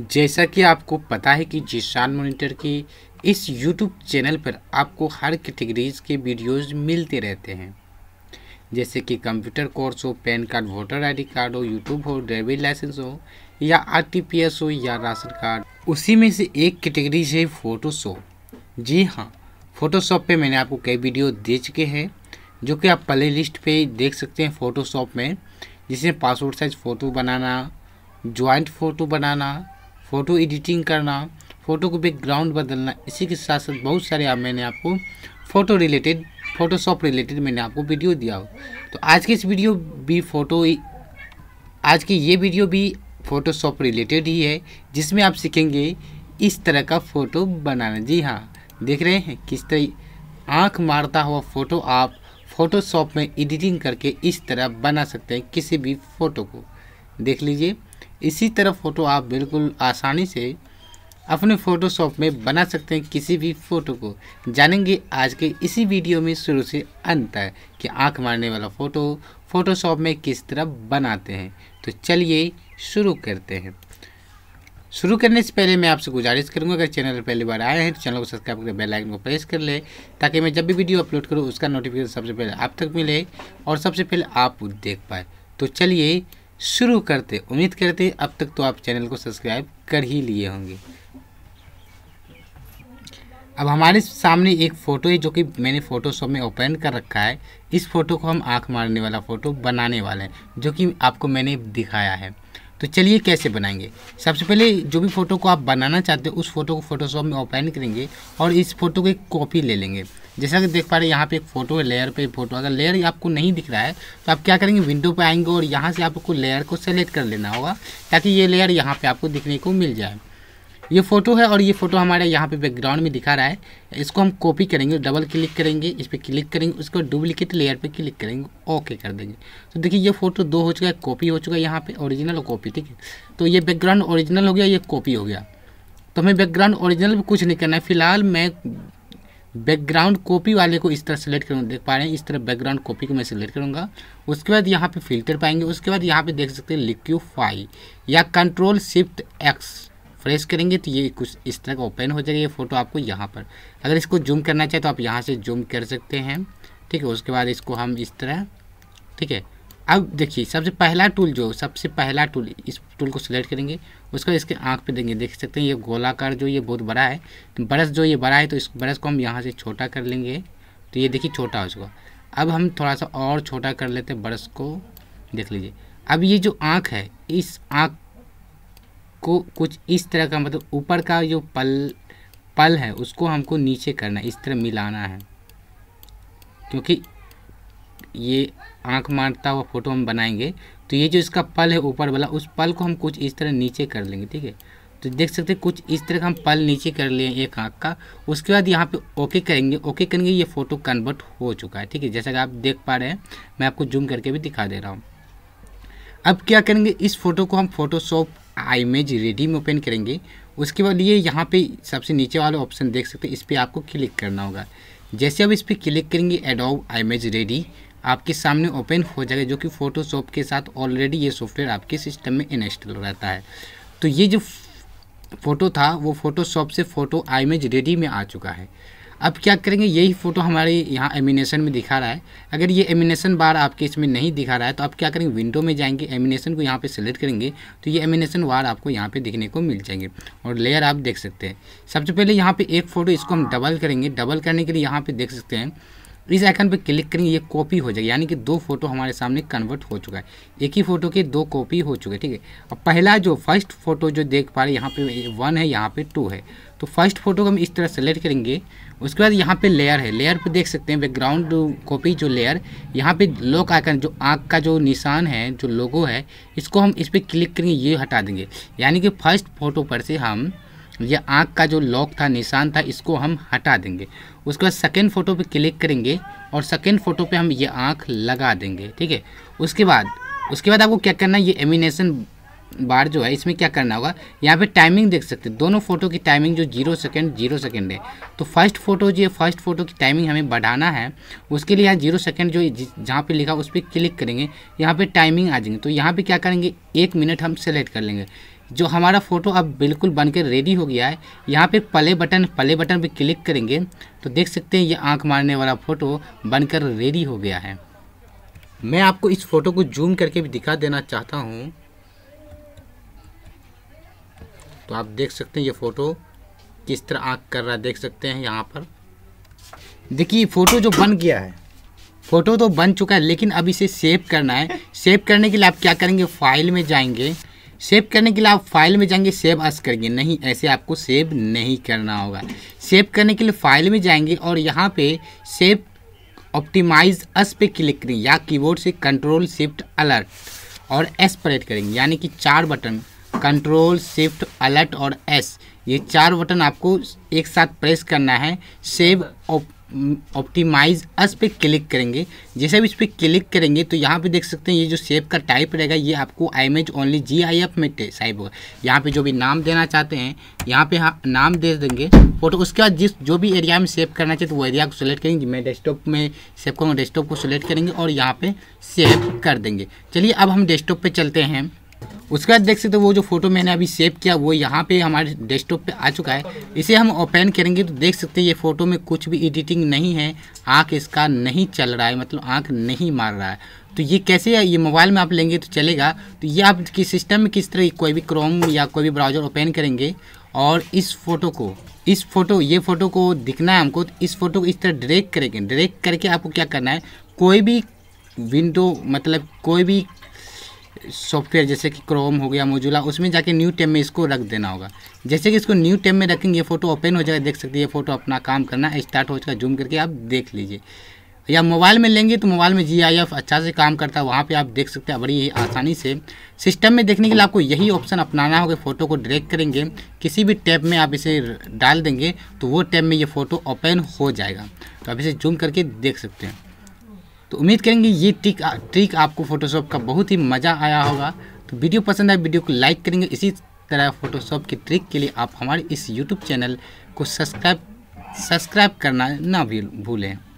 जैसा कि आपको पता है कि जिसान मोनिटर की इस यूट्यूब चैनल पर आपको हर कैटेगरीज के वीडियोस मिलते रहते हैं जैसे कि कंप्यूटर कोर्स हो pan card voter ID card हो यूट्यूब हो ड्राइविंग लाइसेंस हो या आरटीपीएस हो या राशन कार्ड उसी में से एक कैटेगरी है फोटोशॉप जी हाँ फोटोशॉप पे मैंने आपको कई वीडियो दे चुके हैं जो कि आप प्ले लिस्ट पर देख सकते हैं फोटोशॉप में जिसमें पासपोर्ट साइज फ़ोटो बनाना ज्वाइंट फ़ोटो बनाना फ़ोटो एडिटिंग करना फ़ोटो को बैकग्राउंड बदलना इसी के साथ साथ बहुत सारे आप मैंने आपको फ़ोटो रिलेटेड फ़ोटोशॉप रिलेटेड मैंने आपको वीडियो दिया हो तो आज की इस वीडियो भी फ़ोटो आज की ये वीडियो भी फ़ोटोशॉप रिलेटेड ही है जिसमें आप सीखेंगे इस तरह का फ़ोटो बनाना जी हाँ देख रहे हैं किस तरह आँख मारता हुआ फ़ोटो आप फ़ोटोशॉप में एडिटिंग करके इस तरह बना सकते हैं किसी भी फ़ोटो को देख लीजिए इसी तरह फ़ोटो आप बिल्कुल आसानी से अपने फ़ोटोशॉप में बना सकते हैं किसी भी फ़ोटो को जानेंगे आज के इसी वीडियो में शुरू से अंत तक कि आंख मारने वाला फ़ोटो फ़ोटोशॉप में किस तरह बनाते हैं तो चलिए शुरू करते हैं शुरू करने से पहले मैं आपसे गुजारिश करूंगा अगर चैनल पर पहली बार आए हैं तो चैनल को सब्सक्राइब करके बेल आइकन को प्रेस कर ले ताकि मैं जब भी वीडियो अपलोड करूँ उसका नोटिफिकेशन सबसे पहले आप तक मिले और सबसे पहले आप देख पाए तो चलिए शुरू करते उम्मीद करते अब तक तो आप चैनल को सब्सक्राइब कर ही लिए होंगे अब हमारे सामने एक फ़ोटो है जो कि मैंने फ़ोटोशॉप में ओपन कर रखा है इस फ़ोटो को हम आंख मारने वाला फ़ोटो बनाने वाले हैं जो कि आपको मैंने दिखाया है तो चलिए कैसे बनाएंगे सबसे पहले जो भी फ़ोटो को आप बनाना चाहते हो उस फोटो को फोटोशॉप में ओपन करेंगे और इस फोटो की कॉपी ले लेंगे जैसा कि देख पा रहे हैं यहाँ पे एक फोटो है लेयर पे एक फोटो अगर लेयर आपको नहीं दिख रहा है तो आप क्या करेंगे विंडो पे आएंगे और यहाँ से आपको लेयर को सेलेक्ट कर लेना होगा ताकि ये लेयर यहाँ पे आपको दिखने को मिल जाए ये फोटो है और ये फोटो हमारे यहाँ पे बैकग्राउंड में दिखा रहा है इसको हम कॉपी करेंगे डबल क्लिक करेंगे इस पर क्लिक करेंगे उसको डुप्लीकेट लेयर पे क्लिक करेंगे ओके कर देंगे तो देखिए ये फोटो दो हो चुका है कॉपी हो चुका है यहाँ पे ओरिजिनल और कॉपी ठीक है तो ये बैकग्राउंड ओरिजिनल हो गया ये कॉपी हो गया तो हमें बैकग्राउंड ओरिजिनल भी कुछ नहीं करना है फिलहाल मैं बैकग्राउंड कॉपी वाले को इस तरह सेलेक्ट करूँगा देख पा रहे हैं इस तरह बैकग्राउंड कॉपी को मैं सिलेक्ट करूँगा उसके बाद यहाँ पर फिल्टर पाएंगे उसके बाद यहाँ पर देख सकते हैं लिक्यू या कंट्रोल शिफ्ट एक्स फ्रेश करेंगे तो ये कुछ इस तरह का ओपन हो जाएगा ये फ़ोटो आपको यहाँ पर अगर इसको जूम करना चाहे तो आप यहाँ से जूम कर सकते हैं ठीक है उसके बाद इसको हम इस तरह ठीक है अब देखिए सबसे पहला टूल जो सबसे पहला टूल इस टूल को सिलेक्ट करेंगे उसके बाद इसके आँख पे देंगे देख सकते हैं ये गोलाकार जो ये बहुत बड़ा है ब्रश जो ये बड़ा है तो इस ब्रश को हम यहाँ से छोटा कर लेंगे तो ये देखिए छोटा हो चुका अब हम थोड़ा सा और छोटा कर लेते हैं ब्रश को देख लीजिए अब ये जो आँख है इस आँख इसको कुछ इस तरह का मतलब ऊपर का जो पल पल है उसको हमको नीचे करना है इस तरह मिलाना है क्योंकि ये आंख मारता हुआ फोटो हम बनाएंगे तो ये जो इसका पल है ऊपर वाला उस पल को हम कुछ इस तरह नीचे कर लेंगे ठीक है तो देख सकते हैं कुछ इस तरह का हम पल नीचे कर लिए एक आँख का उसके बाद यहाँ पे ओके करेंगे ओके करेंगे ये फ़ोटो कन्वर्ट हो चुका है ठीक है जैसा कि आप देख पा रहे हैं मैं आपको जूम करके भी दिखा दे रहा हूँ अब क्या करेंगे इस फोटो को हम फोटोशॉप आई इमेज रेडी में ओपन करेंगे उसके बाद ये यहाँ पे सबसे नीचे वाला ऑप्शन देख सकते हैं इस पर आपको क्लिक करना होगा जैसे आप इस पर क्लिक करेंगे एडोब इमेज रेडी आपके सामने ओपन हो जाएगा जो कि फ़ोटोशॉप के साथ ऑलरेडी ये सॉफ्टवेयर आपके सिस्टम में इंस्टॉल रहता है तो ये जो फ़ोटो था वो फ़ोटोशॉप से फ़ोटो आई इमेज रेडी में आ चुका है अब क्या करेंगे यही फ़ोटो हमारे यहाँ एमिनेशन में दिखा रहा है अगर ये एमिनेशन बार आपके इसमें नहीं दिखा रहा है तो आप क्या करेंगे विंडो में जाएंगे एमिनेशन को यहाँ पे सेलेक्ट करेंगे तो ये एमिनेशन बार आपको यहाँ पे दिखने को मिल जाएंगे और लेयर आप देख सकते हैं सबसे पहले यहाँ पर एक फ़ोटो इसको हम डबल करेंगे डबल करने के लिए यहाँ पर देख सकते हैं इस आइकन पर क्लिक करेंगे ये कॉपी हो जाएगी यानी कि दो फोटो हमारे सामने कन्वर्ट हो चुका है एक ही फोटो के दो कॉपी हो चुके ठीक है अब पहला जो फर्स्ट फोटो जो देख पा रहे यहाँ पे वन है यहाँ पे टू है तो फर्स्ट फोटो को हम इस तरह सेलेक्ट करेंगे उसके बाद यहाँ पे लेयर है लेयर पे देख सकते हैं बैकग्राउंड कॉपी जो लेयर यहाँ पे लोक आइकन जो आँख का जो निशान है जो लोगो है इसको हम इस पर क्लिक करेंगे ये हटा देंगे यानी कि फर्स्ट फोटो पर से हम यह आँख का जो लॉक था निशान था इसको हम हटा देंगे उसके बाद सेकेंड फ़ोटो पे क्लिक करेंगे और सेकेंड फ़ोटो पे हम ये आँख लगा देंगे ठीक है उसके बाद उसके बाद आपको क्या करना है ये एमिनेशन बार जो है इसमें क्या करना होगा यहाँ पे टाइमिंग देख सकते हैं दोनों फ़ोटो की टाइमिंग जो जीरो सेकेंड जीरो सेकेंड है तो फर्स्ट फ़ोटो जो है फर्स्ट फ़ोटो की टाइमिंग हमें बढ़ाना है उसके लिए यहाँ जीरो सेकेंड जो जहाँ पे लिखा उस पर क्लिक करेंगे यहाँ पे टाइमिंग आ जाएंगे तो यहाँ पे क्या करेंगे एक मिनट हम सेलेक्ट कर लेंगे जो हमारा फ़ोटो अब बिल्कुल बन के रेडी हो गया है यहाँ पे प्ले बटन प्ले बटन पे क्लिक करेंगे तो देख सकते हैं ये आंख मारने वाला फ़ोटो बनकर रेडी हो गया है मैं आपको इस फ़ोटो को जूम करके भी दिखा देना चाहता हूँ तो आप देख सकते हैं ये फ़ोटो किस तरह आँख कर रहा है देख सकते हैं यहाँ पर देखिए फ़ोटो जो बन गया है फ़ोटो तो बन चुका है लेकिन अब इसे सेव करना है सेव करने के लिए आप क्या करेंगे फाइल में जाएंगे सेव करने के लिए आप फाइल में जाएंगे सेव अस करेंगे नहीं ऐसे आपको सेव नहीं करना होगा सेव करने के लिए फाइल में जाएंगे और यहाँ पे सेव ऑप्टिमाइज अस पे क्लिक करें या कीबोर्ड से कंट्रोल शिफ्ट अलर्ट और एस परेट करेंगे यानी कि चार बटन कंट्रोल शिफ्ट अलर्ट और एस ये चार बटन आपको एक साथ प्रेस करना है सेव ऑप्टिमाइज अस पे क्लिक करेंगे जैसे भी इस पर क्लिक करेंगे तो यहाँ पे देख सकते हैं ये जो सेप का टाइप रहेगा ये आपको आईमेज ओनली जी आई एफ में साइब होगा यहाँ पे जो भी नाम देना चाहते हैं यहाँ पे हाँ नाम दे देंगे फोटो तो उसके बाद जिस जो भी एरिया में सेव करना चाहते वो एरिया को सिलेक्ट करेंगे मैं डेस्कटॉप में सेव करूँगा डेस्कटॉप को सिलेक्ट करेंगे और यहाँ पर सेव कर देंगे चलिए अब हम डेस्कटॉप पर चलते हैं उसके बाद देख सकते हो वो जो फोटो मैंने अभी सेव किया वो यहाँ पे हमारे डेस्कटॉप पे आ चुका है इसे हम ओपन करेंगे तो देख सकते हैं ये फ़ोटो में कुछ भी एडिटिंग नहीं है आँख इसका नहीं चल रहा है मतलब आँख नहीं मार रहा है तो ये कैसे ये मोबाइल में आप लेंगे तो चलेगा तो ये आप किस सिस्टम में किस तरह कोई भी क्रोम या कोई भी ब्राउज़र ओपन करेंगे और इस फोटो को इस फोटो ये फोटो को दिखना है हमको तो इस फोटो को इस तरह ड्रेक करेंगे ड्रेक करके आपको क्या करना है कोई भी विंडो मतलब कोई भी सॉफ्टवेयर जैसे कि क्रोम हो गया मोजूला उसमें जाके न्यू टेम में इसको रख देना होगा जैसे कि इसको न्यू टेम में रखेंगे ये फ़ोटो ओपन हो जाएगा देख सकते हैं ये फ़ोटो अपना काम करना स्टार्ट हो जाएगा जूम करके आप देख लीजिए या मोबाइल में लेंगे तो मोबाइल में जी आई एफ अच्छा से काम करता है वहाँ पर आप देख सकते हैं बड़ी ही आसानी से सिस्टम में देखने के लिए आपको यही ऑप्शन अपनाना होगा फ़ोटो को ड्रैग करेंगे किसी भी टैब में आप इसे डाल देंगे तो वो टैब में ये फ़ोटो ओपन हो जाएगा तो आप इसे जूम करके देख सकते हैं तो उम्मीद करेंगे ये ट्रिक ट्रिक आपको फोटोशॉप का बहुत ही मज़ा आया होगा तो वीडियो पसंद आए वीडियो को लाइक करेंगे इसी तरह फोटोशॉप की ट्रिक के लिए आप हमारे इस यूट्यूब चैनल को सब्सक्राइब सब्सक्राइब करना ना भूलें